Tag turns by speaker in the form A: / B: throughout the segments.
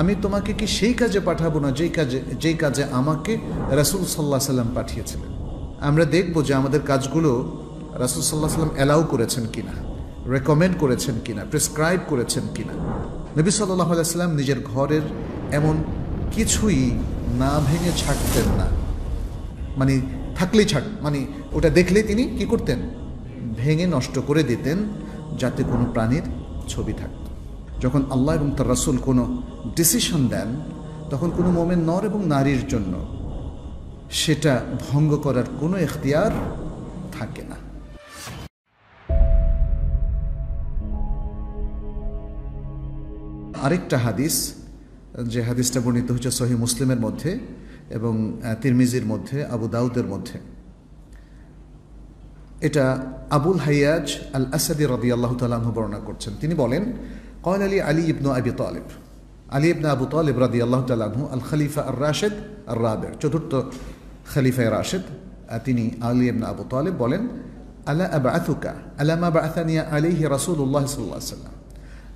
A: আমি তোমাকে কি সেই কাজে পাঠাবো না যেই কাজে যেই কাজে আমাকে রাসুল সাল্লাহ সাল্লাম পাঠিয়েছিলেন আমরা দেখব যে আমাদের কাজগুলো রাসুল সাল্লাহ সাল্লাম অ্যালাউ করেছেন কিনা রেকমেন্ড করেছেন কিনা প্রেসক্রাইব করেছেন কিনা নবী সাল্লাহ আলাইসাল্লাম নিজের ঘরের এমন কিছুই না ভেঙে ছাড়তেন না মানে থাকলেই ছাড় মানে ওটা দেখলে তিনি কি করতেন ভেঙে নষ্ট করে দিতেন যাতে কোনো প্রাণীর ছবি থাকে যখন আল্লাহ এবং তার রাসুল কোনো ডিসিশন দেন তখন কোনো মোমেন নর এবং নারীর জন্য সেটা ভঙ্গ করার কোনো এখতিয়ার থাকে না আরেকটা হাদিস যে হাদিসটা বর্ণিত হচ্ছে সহি মুসলিমের মধ্যে এবং তিরমিজির মধ্যে আবু দাউদের মধ্যে এটা আবুল হাইয়াজ আল আসাদি রবি আল্লাহ তাল্লাহ বর্ণনা করছেন তিনি বলেন قال لي علي بن أبي طالب علي بن أبو طالب رضي الله تعالى عنه الخليفة الراشد الرابع چترت خليفة راشد أتني علي بن أبو طالب بولن ألا أبعثك ألا ما بعثني عليه رسول الله صلى الله عليه وسلم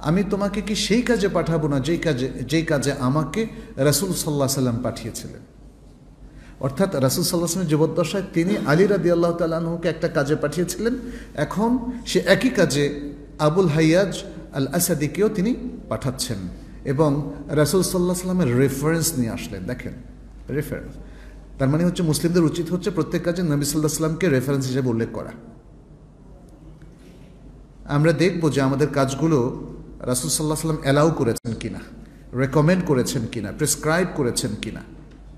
A: আমি তোমাকে কি সেই কাজে পাঠাবো না যেই কাজে যেই কাজে আমাকে রাসুল সাল্লাহ সাল্লাম পাঠিয়েছিলেন অর্থাৎ রাসুল সাল্লাহ সাল্লামের জীবদ্দশায় তিনি আলী রাদি আল্লাহ তাল্লাহকে একটা কাজে পাঠিয়েছিলেন এখন সে একই কাজে আবুল হাইয়াজ আল আসাদিকেও তিনি পাঠাচ্ছেন এবং রাসুল সাল্লাহ সাল্লামের রেফারেন্স নিয়ে আসলেন দেখেন রেফারেন্স তার মানে হচ্ছে মুসলিমদের উচিত হচ্ছে প্রত্যেক কাজে নবী সাল্লাহ সাল্লামকে রেফারেন্স হিসেবে উল্লেখ করা আমরা দেখব যে আমাদের কাজগুলো রাসুল সাল্লাহ সাল্লাম অ্যালাউ করেছেন কিনা রেকমেন্ড করেছেন কিনা প্রেসক্রাইব করেছেন কিনা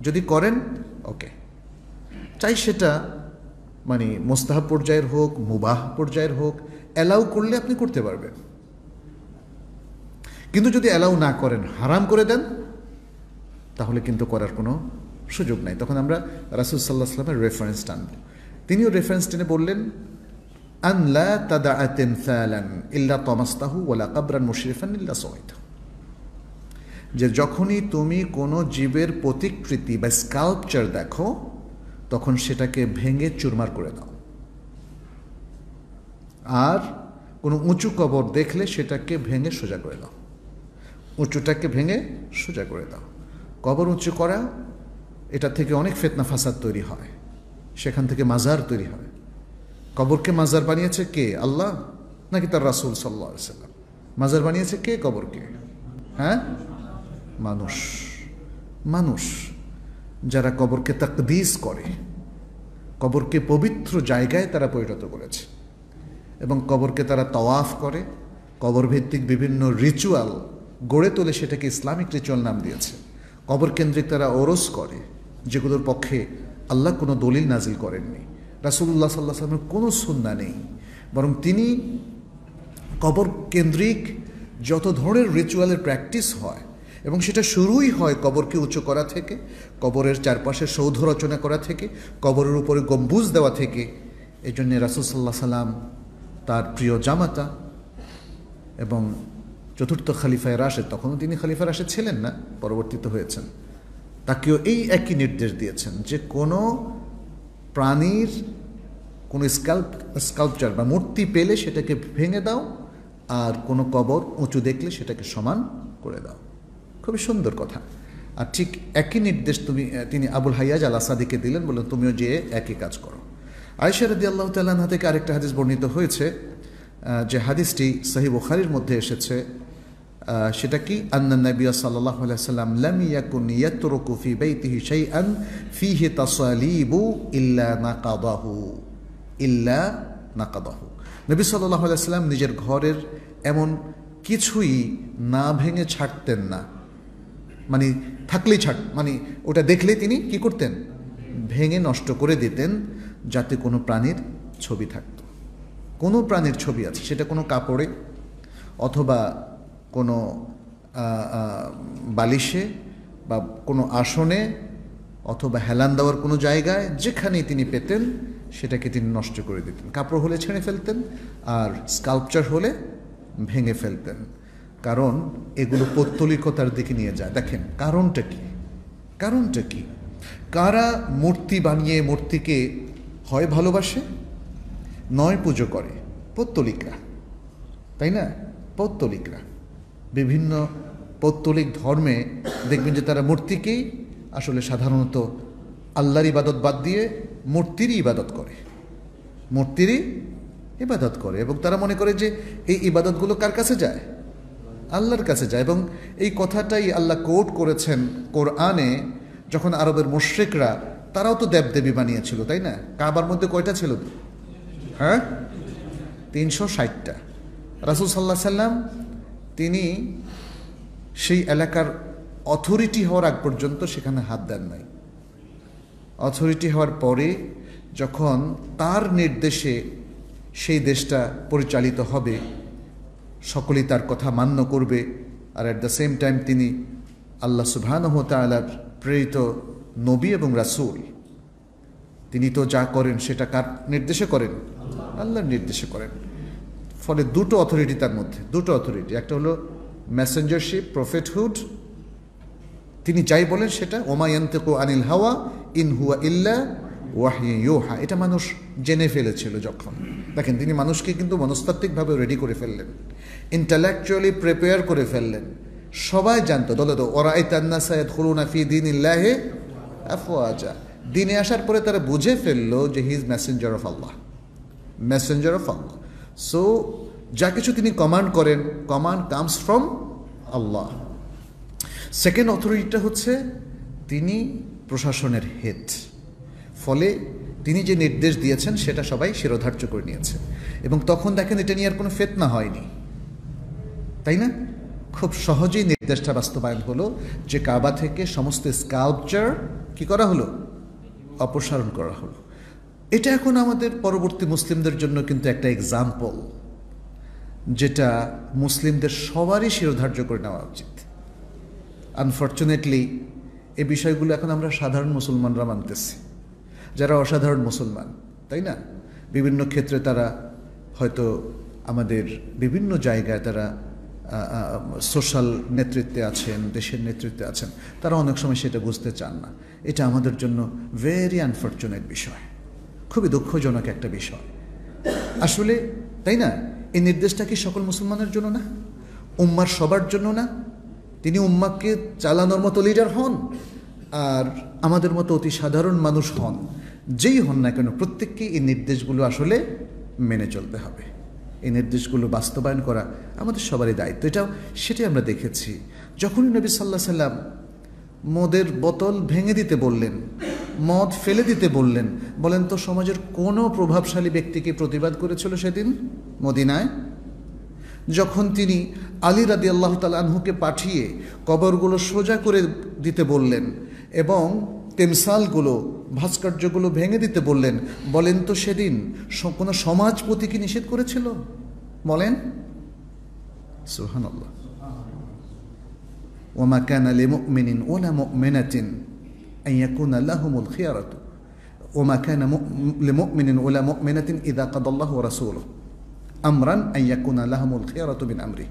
A: যদি করেন ওকে চাই সেটা মানে মোস্তাহ পর্যায়ের হোক মুবাহ পর্যায়ের হোক অ্যালাউ করলে আপনি করতে পারবেন কিন্তু যদি অ্যালাউ না করেন হারাম করে দেন তাহলে কিন্তু করার কোনো সুযোগ নাই তখন আমরা রাসুল সাল্লাহ সাল্লামের রেফারেন্স টানব তিনিও রেফারেন্স টেনে বললেন আনলা তাদা তেমসালান ইল্লা তমাস্তাহু ওলা কাবরান মুশরিফান ইল্লা সোয়েদ যে যখনই তুমি কোনো জীবের প্রতিকৃতি বা স্কাল্পচার দেখো তখন সেটাকে ভেঙে চুরমার করে দাও আর কোনো উঁচু কবর দেখলে সেটাকে ভেঙে সোজা করে দাও উঁচুটাকে ভেঙে সোজা করে দাও কবর উঁচু করা এটা থেকে অনেক ফেতনা ফাসাদ তৈরি হয় সেখান থেকে মাজার তৈরি হয় কবরকে মাজার বানিয়েছে কে আল্লাহ নাকি তার রাসুল সাল্লা সাল্লাম মাজার বানিয়েছে কে কবরকে হ্যাঁ মানুষ মানুষ যারা কবরকে তাকদিস করে কবরকে পবিত্র জায়গায় তারা পরিণত করেছে এবং কবরকে তারা তওয়াফ করে কবর ভিত্তিক বিভিন্ন রিচুয়াল গড়ে তোলে সেটাকে ইসলামিক রিচুয়াল নাম দিয়েছে কবর কেন্দ্রিক তারা ওরস করে যেগুলোর পক্ষে আল্লাহ কোনো দলিল নাজিল করেননি রাসুল্লাহ সাল্লাহ সাল্লামের কোনো সন্ধ্যা নেই বরং তিনি কবর কেন্দ্রিক যত ধরনের রিচুয়ালের প্র্যাকটিস হয় এবং সেটা শুরুই হয় কবরকে উঁচু করা থেকে কবরের চারপাশে সৌধ রচনা করা থেকে কবরের উপরে গম্বুজ দেওয়া থেকে এই জন্যে সাল্লাহ সাল্লাম তার প্রিয় জামাতা এবং চতুর্থ খালিফায় রাশেদ তখনও তিনি খালিফা রাশেদ ছিলেন না পরবর্তীতে হয়েছেন তাকেও এই একই নির্দেশ দিয়েছেন যে কোনো প্রাণীর কোনো স্কাল্প স্কাল্পচার বা মূর্তি পেলে সেটাকে ভেঙে দাও আর কোনো কবর উঁচু দেখলে সেটাকে সমান করে দাও খুবই সুন্দর কথা আর ঠিক একই নির্দেশ তুমি তিনি আবুল হাইয়াজ আল আসাদিকে দিলেন বললেন তুমিও যেয়ে একই কাজ করো আয়সা রদি আল্লাহ তাল্লাহ থেকে আরেকটা হাদিস বর্ণিত হয়েছে যে হাদিসটি সাহিব ওখারির মধ্যে এসেছে সেটা কি আন্না নবিয়া সাল্লাহ সাল্লাম লামিয়াকুন ইয়াতরকু ফি বাইতিহি শাইআন ফিহি তাসালিবু ইল্লা নাকাদাহু ইল্লা নাকাদাহু নবী সাল্লাহ সাল্লাম নিজের ঘরের এমন কিছুই না ভেঙে ছাড়তেন না মানে থাকলেই ছাড় মানে ওটা দেখলে তিনি কি করতেন ভেঙে নষ্ট করে দিতেন যাতে কোনো প্রাণীর ছবি থাকত কোনো প্রাণীর ছবি আছে সেটা কোনো কাপড়ে অথবা কোনো বালিশে বা কোনো আসনে অথবা হেলান দেওয়ার কোনো জায়গায় যেখানেই তিনি পেতেন সেটাকে তিনি নষ্ট করে দিতেন কাপড় হলে ছেড়ে ফেলতেন আর স্কাল্পচার হলে ভেঙে ফেলতেন কারণ এগুলো পৌত্তলিকতার দিকে নিয়ে যায় দেখেন কারণটা কি কারণটা কি কারা মূর্তি বানিয়ে মূর্তিকে হয় ভালোবাসে নয় পুজো করে পৌত্তলিকরা তাই না পৌত্তলিকরা বিভিন্ন পৌত্তলিক ধর্মে দেখবেন যে তারা মূর্তিকেই আসলে সাধারণত আল্লাহর ইবাদত বাদ দিয়ে মূর্তিরই ইবাদত করে মূর্তিরই ইবাদত করে এবং তারা মনে করে যে এই ইবাদতগুলো কার কাছে যায় আল্লাহর কাছে যায় এবং এই কথাটাই আল্লাহ কোট করেছেন কোরআনে যখন আরবের মুশ্রিকরা তারাও তো দেবদেবী বানিয়েছিল তাই না কাবার মধ্যে কয়টা ছিল হ্যাঁ তিনশো ষাটটা রাসুল সাল্লাহ সাল্লাম তিনি সেই এলাকার অথরিটি হওয়ার আগ পর্যন্ত সেখানে হাত দেন নাই অথরিটি হওয়ার পরে যখন তার নির্দেশে সেই দেশটা পরিচালিত হবে সকলেই তার কথা মান্য করবে আর অ্যাট দ্য সেম টাইম তিনি আল্লাহ সুবাহানহতালার প্রেরিত নবী এবং রাসুল তিনি তো যা করেন সেটা কার নির্দেশে করেন আল্লাহর নির্দেশে করেন ফলে দুটো অথরিটি তার মধ্যে দুটো অথরিটি একটা হলো মেসেঞ্জারশিপ প্রফেটহুড তিনি যাই বলেন সেটা ওমায়ন্তেকো আনিল হাওয়া ইন হুয়া ইল্লা ওয়াহিয়া এটা মানুষ জেনে ফেলেছিল যখন দেখেন তিনি মানুষকে কিন্তু মনস্তাত্ত্বিকভাবে রেডি করে ফেললেন ইন্টালেকচুয়ালি প্রিপেয়ার করে ফেললেন সবাই জানতো দলে তো ওরাই তান্না সায়দ হরুনা ফি দিন ইল্লাহে আফওয়াজা দিনে আসার পরে তারা বুঝে ফেললো যে he is messenger of Allah messenger of Allah so যা কিছু তিনি কমান্ড করেন command comes from Allah second অথরিটিটা হচ্ছে তিনি প্রশাসনের হেড ফলে তিনি যে নির্দেশ দিয়েছেন সেটা সবাই শিরোধার্য করে নিয়েছে এবং তখন দেখেন এটা নিয়ে আর কোনো ফেতনা হয়নি তাই না খুব সহজেই নির্দেশটা বাস্তবায়ন হলো যে কাবা থেকে সমস্ত স্কাল্পচার কি করা হলো অপসারণ করা হলো এটা এখন আমাদের পরবর্তী মুসলিমদের জন্য কিন্তু একটা এক্সাম্পল যেটা মুসলিমদের সবারই শিরোধার্য করে নেওয়া উচিত আনফর্চুনেটলি এই বিষয়গুলো এখন আমরা সাধারণ মুসলমানরা মানতেছি যারা অসাধারণ মুসলমান তাই না বিভিন্ন ক্ষেত্রে তারা হয়তো আমাদের বিভিন্ন জায়গায় তারা সোশ্যাল নেতৃত্বে আছেন দেশের নেতৃত্বে আছেন তারা অনেক সময় সেটা বুঝতে চান না এটা আমাদের জন্য ভেরি আনফর্চুনেট বিষয় খুবই দুঃখজনক একটা বিষয় আসলে তাই না এই নির্দেশটা কি সকল মুসলমানের জন্য না উম্মার সবার জন্য না তিনি উম্মাকে চালানোর মতো লিডার হন আর আমাদের মতো অতি সাধারণ মানুষ হন যেই হন না কেন প্রত্যেককে এই নির্দেশগুলো আসলে মেনে চলতে হবে এই নির্দেশগুলো বাস্তবায়ন করা আমাদের সবারই দায়িত্ব এটাও সেটাই আমরা দেখেছি যখনই নবী সাল্লাহ সাল্লাম মদের বোতল ভেঙে দিতে বললেন মদ ফেলে দিতে বললেন বলেন তো সমাজের কোনো প্রভাবশালী ব্যক্তিকে প্রতিবাদ করেছিল সেদিন মদিনায় যখন তিনি আলী রাদি আল্লাহ আনহুকে পাঠিয়ে কবরগুলো সোজা করে দিতে বললেন এবং তেমসালগুলো ভাস্কর্যগুলো ভেঙে দিতে বললেন বলেন তো সেদিন কোনো সমাজপতি কি নিষেধ করেছিল বলেন সুহান আল্লাহ ওমা ক্যান আলী মুমিনিন ওলা মুমিনাতিন أن يكون لهم الخيرة وما كان لمؤمن ولا مؤمنة إذا قضى الله رسوله أمرا أن يكون لهم الخيرة من أمره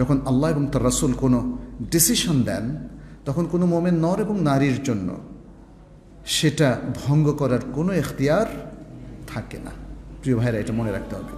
A: যখন আল্লাহ এবং তার রাসুল কোনো ডিসিশন দেন তখন কোনো মোমেন নর এবং নারীর জন্য সেটা ভঙ্গ করার কোনো এখতিয়ার থাকে না প্রিয় ভাইরা এটা মনে রাখতে হবে